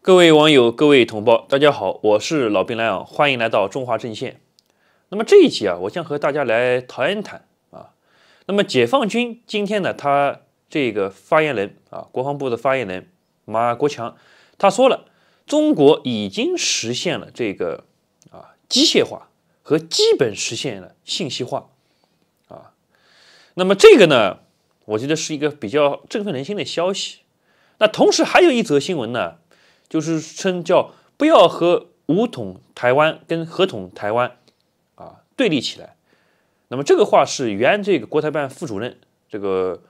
各位网友，各位同胞，大家好，我是老兵莱昂，欢迎来到中华正线。那么这一期啊，我将和大家来谈一谈啊。那么解放军今天呢，他这个发言人啊，国防部的发言人马国强他说了，中国已经实现了这个啊机械化和基本实现了信息化啊。那么这个呢，我觉得是一个比较振奋人心的消息。那同时还有一则新闻呢。就是称叫不要和武统台湾跟合统台湾啊对立起来。那么这个话是原这个国台办副主任这个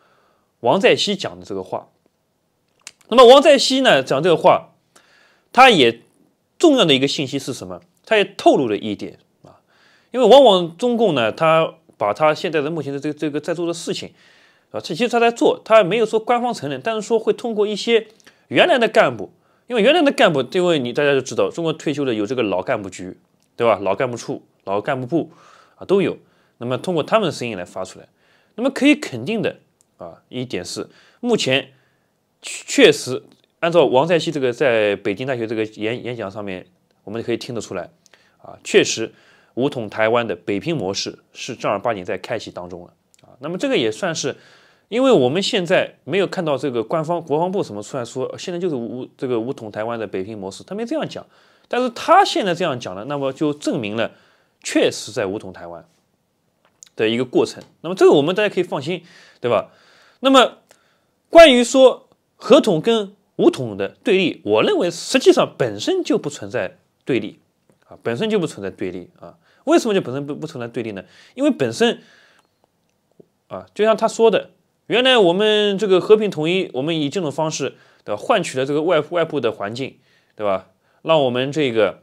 王在熙讲的这个话。那么王在熙呢讲这个话，他也重要的一个信息是什么？他也透露了一点啊。因为往往中共呢，他把他现在的目前的这个这个在做的事情啊，这其实他在做，他没有说官方承认，但是说会通过一些原来的干部。因为原来的干部因为你大家就知道，中国退休的有这个老干部局，对吧？老干部处、老干部部啊都有。那么通过他们的声音来发出来，那么可以肯定的啊一点是，目前确实按照王在西这个在北京大学这个演演讲上面，我们可以听得出来啊，确实武统台湾的北平模式是正儿八经在开启当中了啊。那么这个也算是。因为我们现在没有看到这个官方国防部什么出来说，现在就是武这个武统台湾的北平模式，他没这样讲。但是他现在这样讲了，那么就证明了，确实在武统台湾的一个过程。那么这个我们大家可以放心，对吧？那么关于说合同跟武统的对立，我认为实际上本身就不存在对立啊，本身就不存在对立啊。为什么就本身不不存在对立呢？因为本身啊，就像他说的。原来我们这个和平统一，我们以这种方式的换取了这个外外部的环境，对吧？让我们这个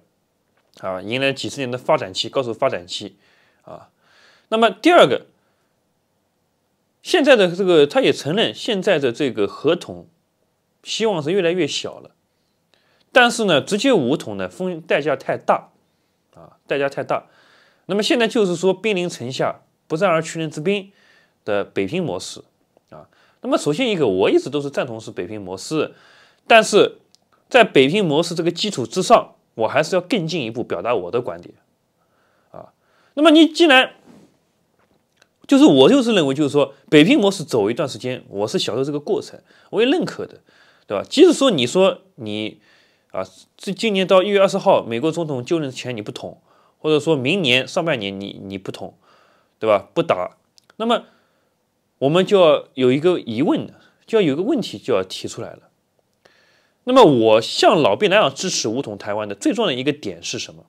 啊迎来几十年的发展期、高速发展期啊。那么第二个，现在的这个他也承认，现在的这个和同希望是越来越小了。但是呢，直接武统呢，风代价太大啊，代价太大。那么现在就是说，兵临城下，不战而屈人之兵的北平模式。那么首先一个，我一直都是赞同是北平模式，但是在北平模式这个基础之上，我还是要更进一步表达我的观点，啊，那么你既然就是我就是认为就是说北平模式走一段时间，我是享受这个过程，我也认可的，对吧？即使说你说你啊，这今年到一月二十号美国总统就任前你不捅，或者说明年上半年你你不捅，对吧？不打，那么。我们就要有一个疑问的，就要有个问题，就要提出来了。那么，我像老毕那样支持武统台湾的最重要的一个点是什么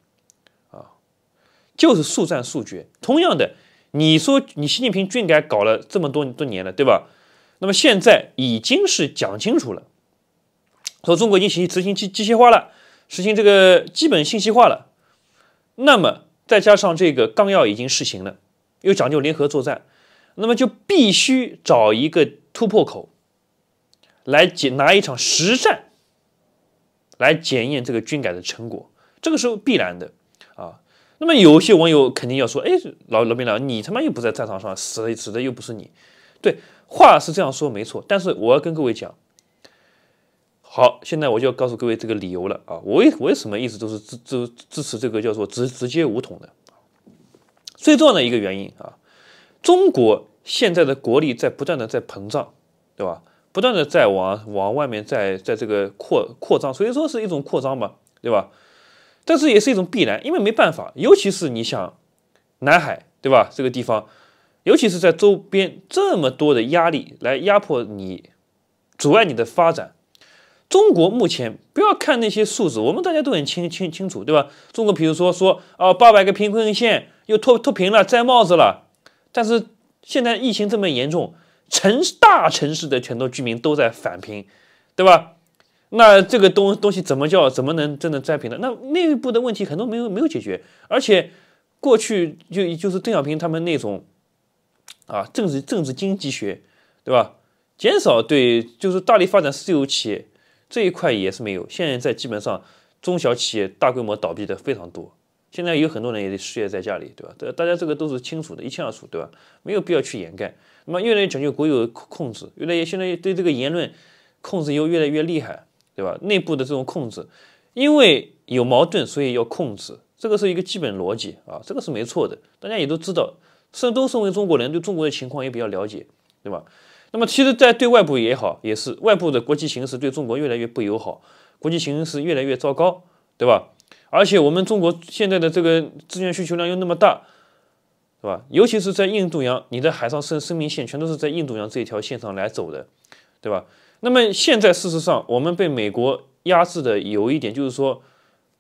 啊？就是速战速决。同样的，你说你习近平军改搞了这么多多年了，对吧？那么现在已经是讲清楚了，说中国已经实行机机械化了，实行这个基本信息化了。那么再加上这个纲要已经实行了，又讲究联合作战。那么就必须找一个突破口，来检拿一场实战来检验这个军改的成果，这个时候必然的啊。那么有些网友肯定要说：“哎，老老兵老，你他妈又不在战场上死的死的又不是你。”对话是这样说没错，但是我要跟各位讲，好，现在我就要告诉各位这个理由了啊。我我为什么一直都是支支支持这个叫做直直接五统的？最重要的一个原因啊。中国现在的国力在不断的在膨胀，对吧？不断的在往往外面在在这个扩扩张，所以说是一种扩张嘛，对吧？但是也是一种必然，因为没办法。尤其是你想南海，对吧？这个地方，尤其是在周边这么多的压力来压迫你，阻碍你的发展。中国目前不要看那些数字，我们大家都很清清清楚，对吧？中国比如说说哦，八百个贫困县又脱脱贫了，摘帽子了。但是现在疫情这么严重，城大城市的很多居民都在返贫，对吧？那这个东东西怎么叫怎么能真的摘平呢？那内部的问题很多没有没有解决，而且过去就就是邓小平他们那种啊政治政治经济学，对吧？减少对就是大力发展私有企业这一块也是没有，现在在基本上中小企业大规模倒闭的非常多。现在有很多人也失业在家里，对吧？这大家这个都是清楚的，一清二楚，对吧？没有必要去掩盖。那么越来越讲究国有控制，越来越现在对这个言论控制又越来越厉害，对吧？内部的这种控制，因为有矛盾，所以要控制，这个是一个基本逻辑啊，这个是没错的。大家也都知道，甚都身为中国人，对中国的情况也比较了解，对吧？那么其实，在对外部也好，也是外部的国际形势对中国越来越不友好，国际形势越来越糟糕，对吧？而且我们中国现在的这个资源需求量又那么大，是吧？尤其是在印度洋，你的海上生生命线全都是在印度洋这一条线上来走的，对吧？那么现在事实上，我们被美国压制的有一点就是说，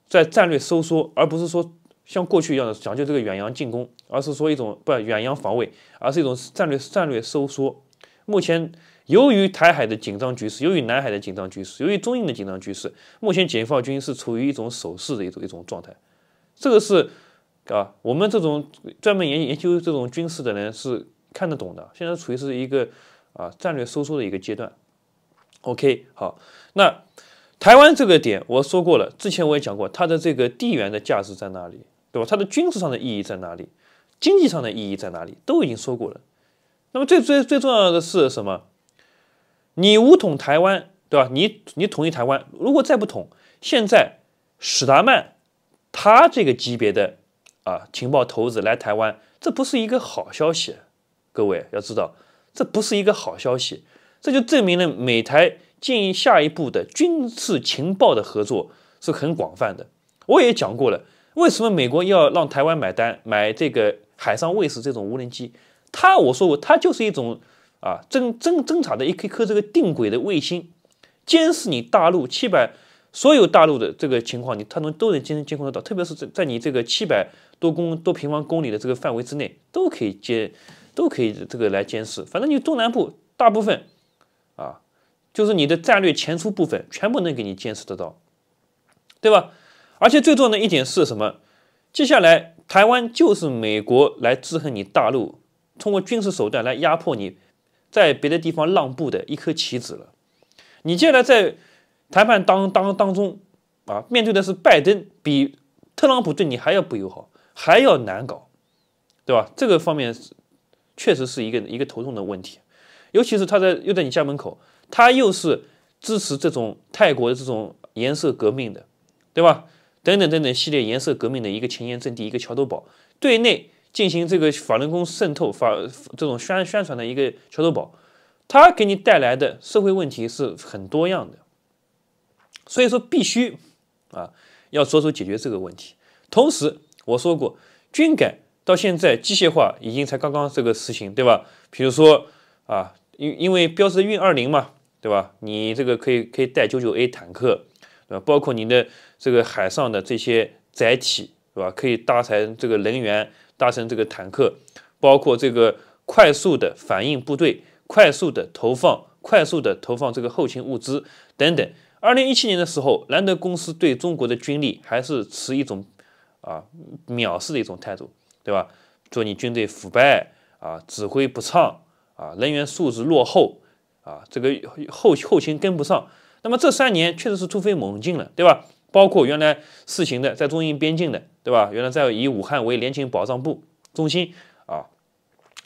在战略收缩，而不是说像过去一样的讲究这个远洋进攻，而是说一种不远洋防卫，而是一种战略战略收缩。目前。由于台海的紧张局势，由于南海的紧张局势，由于中印的紧张局势，目前解放军是处于一种守势的一种一种状态。这个是啊，我们这种专门研研究这种军事的人是看得懂的。现在处于是一个啊战略收缩的一个阶段。OK，好，那台湾这个点我说过了，之前我也讲过它的这个地缘的价值在哪里，对吧？它的军事上的意义在哪里，经济上的意义在哪里，都已经说过了。那么最最最重要的是什么？你武统台湾，对吧？你你统一台湾，如果再不统，现在史达曼他这个级别的啊情报头子来台湾，这不是一个好消息。各位要知道，这不是一个好消息，这就证明了美台进行下一步的军事情报的合作是很广泛的。我也讲过了，为什么美国要让台湾买单买这个海上卫士这种无人机？他我说过，它就是一种。啊，侦侦侦查的一颗颗这个定轨的卫星，监视你大陆七百所有大陆的这个情况，你它能都能监监控得到，特别是在在你这个七百多公多平方公里的这个范围之内，都可以监都可以这个来监视。反正你东南部大部分，啊，就是你的战略前出部分，全部能给你监视得到，对吧？而且最重要的一点是什么？接下来台湾就是美国来制衡你大陆，通过军事手段来压迫你。在别的地方让步的一颗棋子了。你既然在谈判当当当中啊，面对的是拜登，比特朗普对你还要不友好，还要难搞，对吧？这个方面是确实是一个一个头痛的问题。尤其是他在又在你家门口，他又是支持这种泰国的这种颜色革命的，对吧？等等等等系列颜色革命的一个前沿阵地，一个桥头堡，对内。进行这个法轮功渗透、法这种宣宣传的一个桥头堡，它给你带来的社会问题是很多样的，所以说必须啊要着手解决这个问题。同时，我说过，军改到现在机械化已经才刚刚这个实行，对吧？比如说啊，因因为标志运二零嘛，对吧？你这个可以可以带九九 A 坦克，呃，包括你的这个海上的这些载体。对吧？可以搭乘这个人员，搭乘这个坦克，包括这个快速的反应部队，快速的投放，快速的投放这个后勤物资等等。二零一七年的时候，兰德公司对中国的军力还是持一种啊藐视的一种态度，对吧？说你军队腐败啊，指挥不畅啊，人员素质落后啊，这个后后勤跟不上。那么这三年确实是突飞猛进了，对吧？包括原来试行的，在中印边境的，对吧？原来在以武汉为联勤保障部中心啊，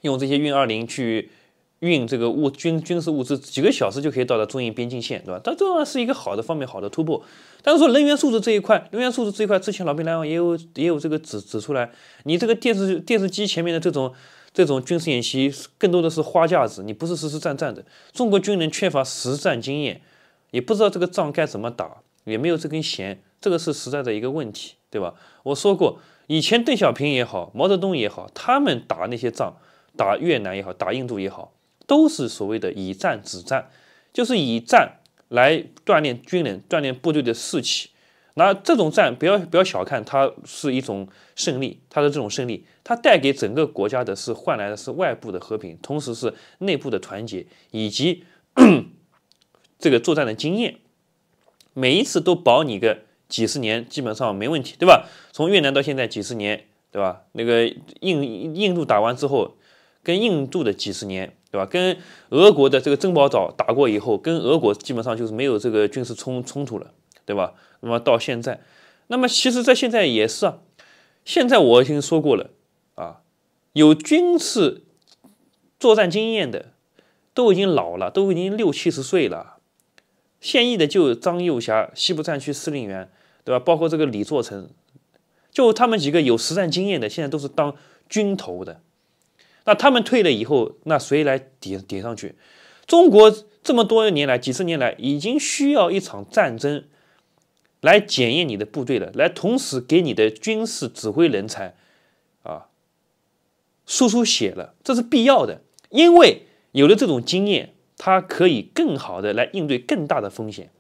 用这些运二零去运这个物军军事物资，几个小时就可以到达中印边境线，对吧？它这当是一个好的方面，好的突破。但是说人员素质这一块，人员素质这一块，之前老兵来往也有也有这个指指出来，你这个电视电视机前面的这种这种军事演习，更多的是花架子，你不是实实在在的。中国军人缺乏实战经验，也不知道这个仗该怎么打。也没有这根弦，这个是实在的一个问题，对吧？我说过，以前邓小平也好，毛泽东也好，他们打那些仗，打越南也好，打印度也好，都是所谓的以战止战，就是以战来锻炼军人、锻炼部队的士气。那这种战不要不要小看，它是一种胜利，它的这种胜利，它带给整个国家的是换来的是外部的和平，同时是内部的团结以及 这个作战的经验。每一次都保你个几十年，基本上没问题，对吧？从越南到现在几十年，对吧？那个印印度打完之后，跟印度的几十年，对吧？跟俄国的这个珍宝岛打过以后，跟俄国基本上就是没有这个军事冲冲突了，对吧？那么到现在，那么其实在现在也是啊。现在我已经说过了啊，有军事作战经验的都已经老了，都已经六七十岁了。现役的就张幼霞，西部战区司令员，对吧？包括这个李作成，就他们几个有实战经验的，现在都是当军头的。那他们退了以后，那谁来顶顶上去？中国这么多年来，几十年来，已经需要一场战争来检验你的部队了，来同时给你的军事指挥人才啊输出血了，这是必要的。因为有了这种经验。它可以更好的来应对更大的风险，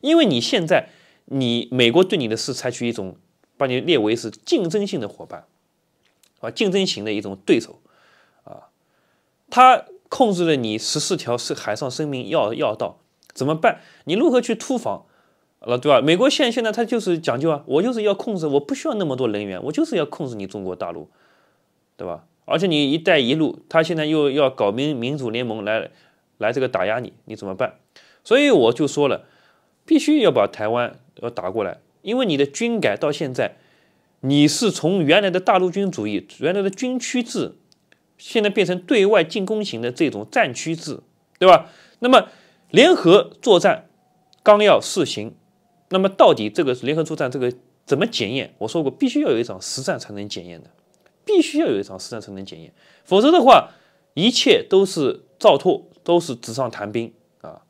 因为你现在你美国对你的事采取一种把你列为是竞争性的伙伴，啊，竞争型的一种对手，啊，它控制了你十四条是海上生命要要道，怎么办？你如何去突防？呃，对吧？美国现现在它就是讲究啊，我就是要控制，我不需要那么多人员，我就是要控制你中国大陆，对吧？而且你一带一路，他现在又要搞民民主联盟来。来，这个打压你，你怎么办？所以我就说了，必须要把台湾要打过来，因为你的军改到现在，你是从原来的大陆军主义、原来的军区制，现在变成对外进攻型的这种战区制，对吧？那么联合作战纲要试行，那么到底这个联合作战这个怎么检验？我说过，必须要有一场实战才能检验的，必须要有一场实战才能检验，否则的话，一切都是照托。都是纸上谈兵啊！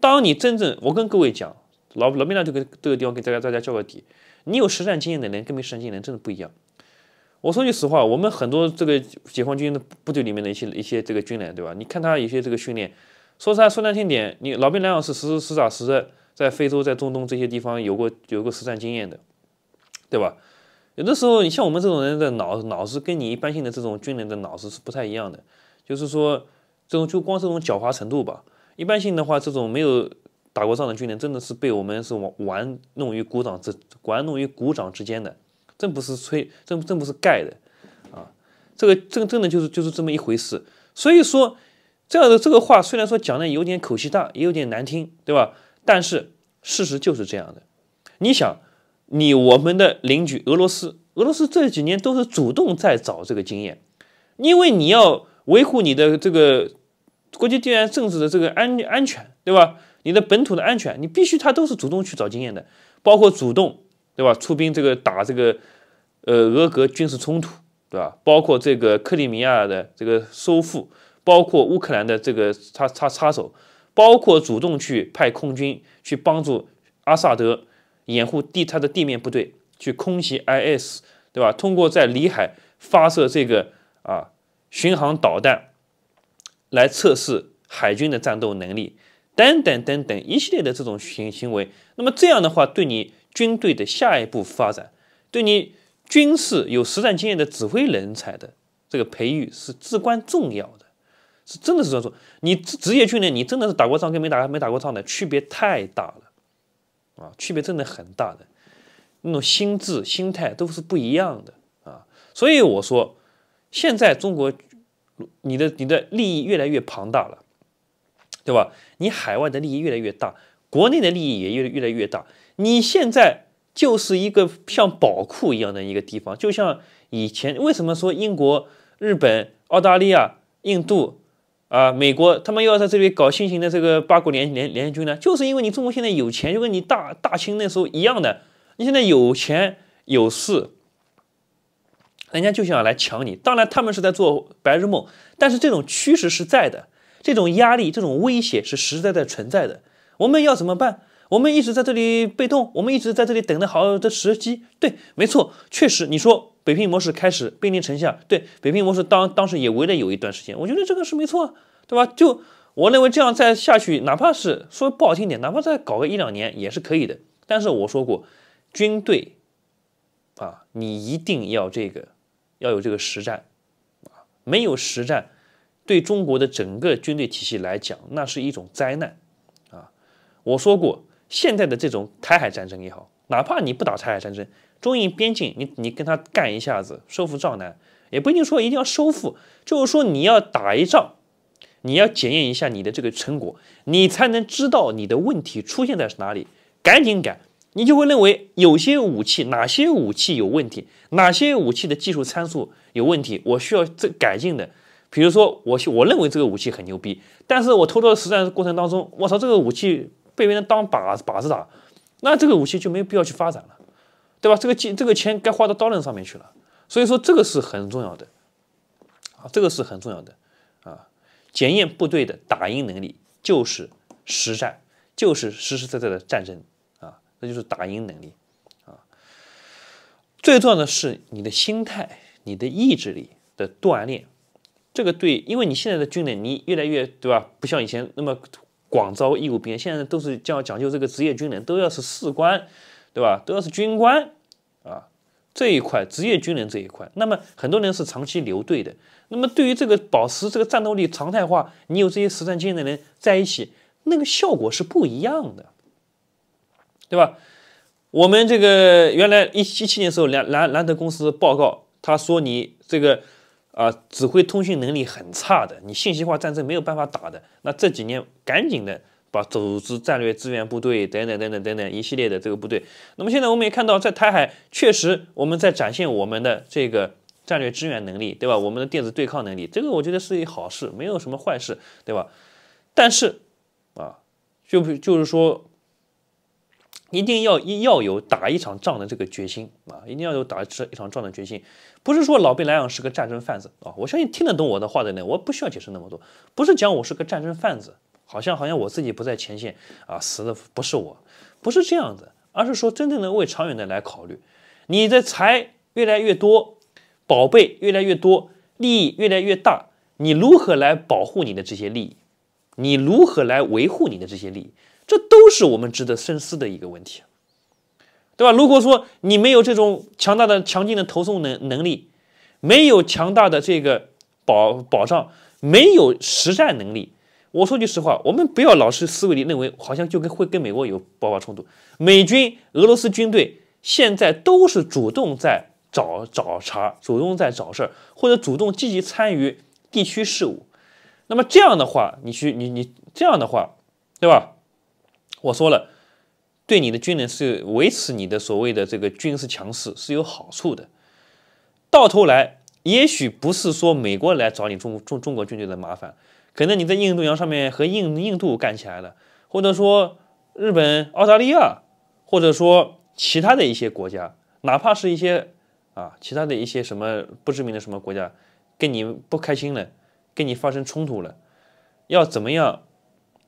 当你真正，我跟各位讲，老老兵呢，这个这个地方给大家大家交个底，你有实战经验的人跟没实战经验的人真的不一样。我说句实话，我们很多这个解放军的部队里面的一些一些这个军人，对吧？你看他有些这个训练，说实话说难听点，你老兵来讲是实实打实的在非洲在中东这些地方有过有过实战经验的，对吧？有的时候你像我们这种人的脑脑子跟你一般性的这种军人的脑子是不太一样的，就是说。这种就光这种狡猾程度吧，一般性的话，这种没有打过仗的军人，真的是被我们是玩弄于股掌之玩弄于股掌之间的，真不是吹，真真不是盖的，啊，这个真真的就是就是这么一回事。所以说，这样的这个话虽然说讲的有点口气大，也有点难听，对吧？但是事实就是这样的。你想，你我们的邻居俄罗斯，俄罗斯这几年都是主动在找这个经验，因为你要维护你的这个。国际地缘政治的这个安安全，对吧？你的本土的安全，你必须他都是主动去找经验的，包括主动，对吧？出兵这个打这个，呃，俄格军事冲突，对吧？包括这个克里米亚的这个收复，包括乌克兰的这个插插插手，包括主动去派空军去帮助阿萨德掩护地他的地面部队去空袭 IS，对吧？通过在里海发射这个啊巡航导弹。来测试海军的战斗能力，等等等等一系列的这种行行为，那么这样的话，对你军队的下一步发展，对你军事有实战经验的指挥人才的这个培育是至关重要的，是真的是这样。你职业军人，你真的是打过仗跟没打没打过仗的区别太大了，啊，区别真的很大的，那种心智、心态都是不一样的啊。所以我说，现在中国。你的你的利益越来越庞大了，对吧？你海外的利益越来越大，国内的利益也越越来越大。你现在就是一个像宝库一样的一个地方，就像以前为什么说英国、日本、澳大利亚、印度、啊美国他们要在这里搞新型的这个八国联联联军呢？就是因为你中国现在有钱，就跟你大大清那时候一样的。你现在有钱有势。人家就想来抢你，当然他们是在做白日梦，但是这种趋势是在的，这种压力、这种威胁是实实在在存在的。我们要怎么办？我们一直在这里被动，我们一直在这里等待好的时机。对，没错，确实，你说北平模式开始兵临城下，对，北平模式当当时也围了有一段时间，我觉得这个是没错，对吧？就我认为这样再下去，哪怕是说不好听点，哪怕再搞个一两年也是可以的。但是我说过，军队啊，你一定要这个。要有这个实战，啊，没有实战，对中国的整个军队体系来讲，那是一种灾难，啊，我说过，现在的这种台海战争也好，哪怕你不打台海战争，中印边境你你跟他干一下子，收复藏南，也不一定说一定要收复，就是说你要打一仗，你要检验一下你的这个成果，你才能知道你的问题出现在哪里，赶紧改。你就会认为有些武器，哪些武器有问题，哪些武器的技术参数有问题，我需要这改进的。比如说，我我认为这个武器很牛逼，但是我偷偷实战过程当中，我操，这个武器被别人当靶靶子打，那这个武器就没有必要去发展了，对吧？这个金这个钱该花到刀刃上面去了。所以说，这个是很重要的啊，这个是很重要的啊。检验部队的打赢能力就是实战，就是实实在在的战争。那就是打赢能力，啊，最重要的是你的心态、你的意志力的锻炼，这个对，因为你现在的军人，你越来越对吧？不像以前那么广招义务兵，现在都是讲讲究这个职业军人，都要是士官，对吧？都要是军官，啊，这一块职业军人这一块，那么很多人是长期留队的，那么对于这个保持这个战斗力常态化，你有这些实战经验的人在一起，那个效果是不一样的。对吧？我们这个原来一七七年的时候，兰兰兰德公司报告，他说你这个啊，指挥通讯能力很差的，你信息化战争没有办法打的。那这几年赶紧的把组织战略支援部队等等等等等等一系列的这个部队。那么现在我们也看到，在台海确实我们在展现我们的这个战略支援能力，对吧？我们的电子对抗能力，这个我觉得是一好事，没有什么坏事，对吧？但是啊，就比就是说。一定要要有打一场仗的这个决心啊！一定要有打这一场仗的决心。不是说老贝莱昂是个战争贩子啊！我相信听得懂我的话的人，我不需要解释那么多。不是讲我是个战争贩子，好像好像我自己不在前线啊，死的不是我，不是这样子，而是说真正的为长远的来考虑。你的财越来越多，宝贝越来越多，利益越来越大，你如何来保护你的这些利益？你如何来维护你的这些利益？这都是我们值得深思的一个问题，对吧？如果说你没有这种强大的、强劲的投送能能力，没有强大的这个保保障，没有实战能力，我说句实话，我们不要老是思维里认为，好像就跟会跟美国有爆发冲突。美军、俄罗斯军队现在都是主动在找找茬，主动在找事儿，或者主动积极参与地区事务。那么这样的话，你去，你你这样的话，对吧？我说了，对你的军人是维持你的所谓的这个军事强势是有好处的。到头来，也许不是说美国来找你中中中国军队的麻烦，可能你在印度洋上面和印印度干起来了，或者说日本、澳大利亚，或者说其他的一些国家，哪怕是一些啊其他的一些什么不知名的什么国家，跟你不开心了，跟你发生冲突了，要怎么样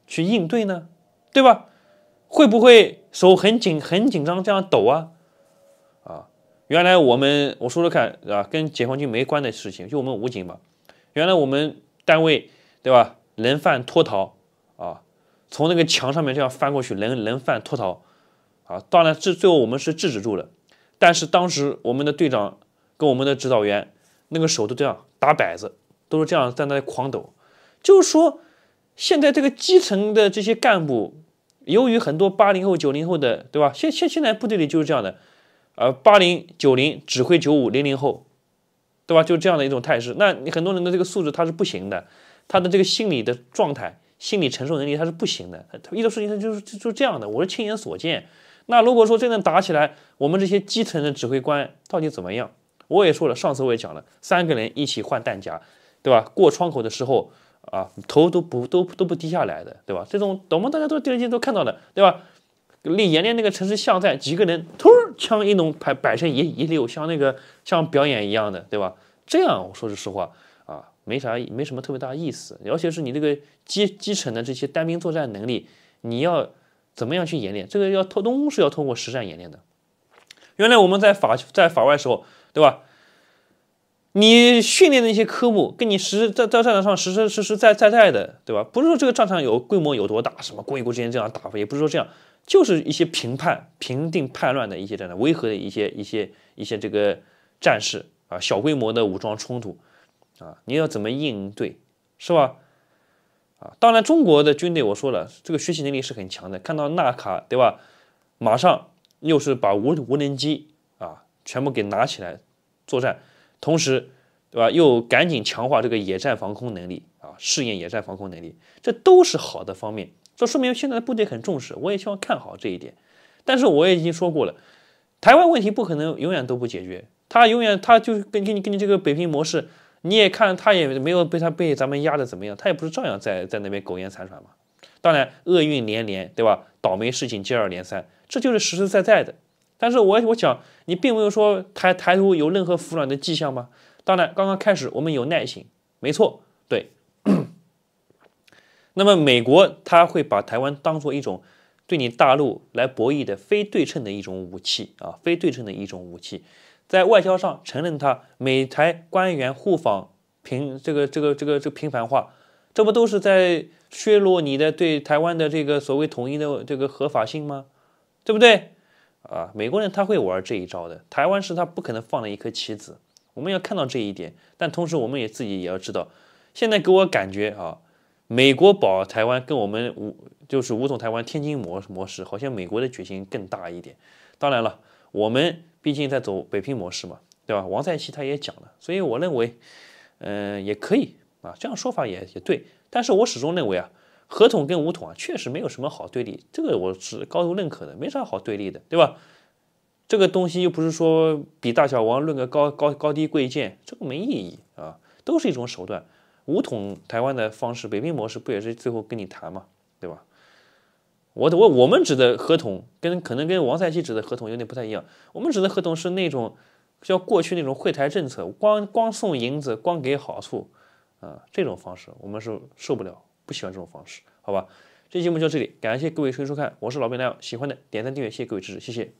去应对呢？对吧？会不会手很紧很紧张，这样抖啊啊？原来我们我说说看啊，跟解放军没关的事情，就我们武警吧。原来我们单位对吧，人犯脱逃啊，从那个墙上面这样翻过去，人人犯脱逃啊。当然，这最后我们是制止住了，但是当时我们的队长跟我们的指导员那个手都这样打摆子，都是这样在那里狂抖。就是说，现在这个基层的这些干部。由于很多八零后、九零后的，对吧？现现现在部队里就是这样的，呃，八零、九零指挥九五、零零后，对吧？就这样的一种态势。那你很多人的这个素质他是不行的，他的这个心理的状态、心理承受能力他是不行的。他遇到事情他就是就这样的，我是亲眼所见。那如果说真正打起来，我们这些基层的指挥官到底怎么样？我也说了，上次我也讲了，三个人一起换弹夹，对吧？过窗口的时候。啊，头都不都都不低下来的，对吧？这种我们大家都是电视机都看到的，对吧？练演练那个城市巷战，几个人突枪一弄，排摆成一一溜，像那个像表演一样的，对吧？这样我说句实话啊，没啥没什么特别大意思，尤其是你这个基基层的这些单兵作战能力，你要怎么样去演练？这个要通都是要通过实战演练的。原来我们在法在法外时候，对吧？你训练的一些科目，跟你实在在战场上实实实实在在在的，对吧？不是说这个战场有规模有多大，什么国与国之间这样打，也不是说这样，就是一些评判、平定叛乱的一些战争、维和的一些、一些、一些这个战事啊，小规模的武装冲突，啊，你要怎么应对，是吧？啊，当然中国的军队，我说了，这个学习能力是很强的，看到纳卡，对吧？马上又是把无无人机啊，全部给拿起来作战。同时，对吧？又赶紧强化这个野战防空能力啊，试验野战防空能力，这都是好的方面。这说明现在的部队很重视，我也希望看好这一点。但是我也已经说过了，台湾问题不可能永远都不解决，他永远他就跟跟你跟你这个北平模式，你也看他也没有被他被咱们压的怎么样，他也不是照样在在那边苟延残喘嘛。当然，厄运连连，对吧？倒霉事情接二连三，这就是实实在在的。但是我我想，你并没有说台台独有任何服软的迹象吗？当然，刚刚开始我们有耐心，没错，对。那么美国他会把台湾当做一种对你大陆来博弈的非对称的一种武器啊，非对称的一种武器，在外交上承认它，美台官员互访频，这个这个这个这频繁化，这不都是在削弱你的对台湾的这个所谓统一的这个合法性吗？对不对？啊，美国人他会玩这一招的。台湾是他不可能放的一颗棋子，我们要看到这一点。但同时，我们也自己也要知道，现在给我感觉啊，美国保台湾跟我们五就是五种台湾天津模模式，好像美国的决心更大一点。当然了，我们毕竟在走北平模式嘛，对吧？王在希他也讲了，所以我认为，嗯，也可以啊，这样说法也也对。但是我始终认为啊。合同跟武统啊，确实没有什么好对立，这个我是高度认可的，没啥好对立的，对吧？这个东西又不是说比大小王论个高高高低贵贱，这个没意义啊，都是一种手段。武统台湾的方式，北冰模式不也是最后跟你谈嘛，对吧？我我我们指的合同跟可能跟王赛西指的合同有点不太一样，我们指的合同是那种叫过去那种会台政策，光光送银子，光给好处啊，这种方式我们是受不了。不喜欢这种方式，好吧，这期节目就到这里，感谢各位收听收看，我是老兵亮，喜欢的点赞订阅，谢谢各位支持，谢谢。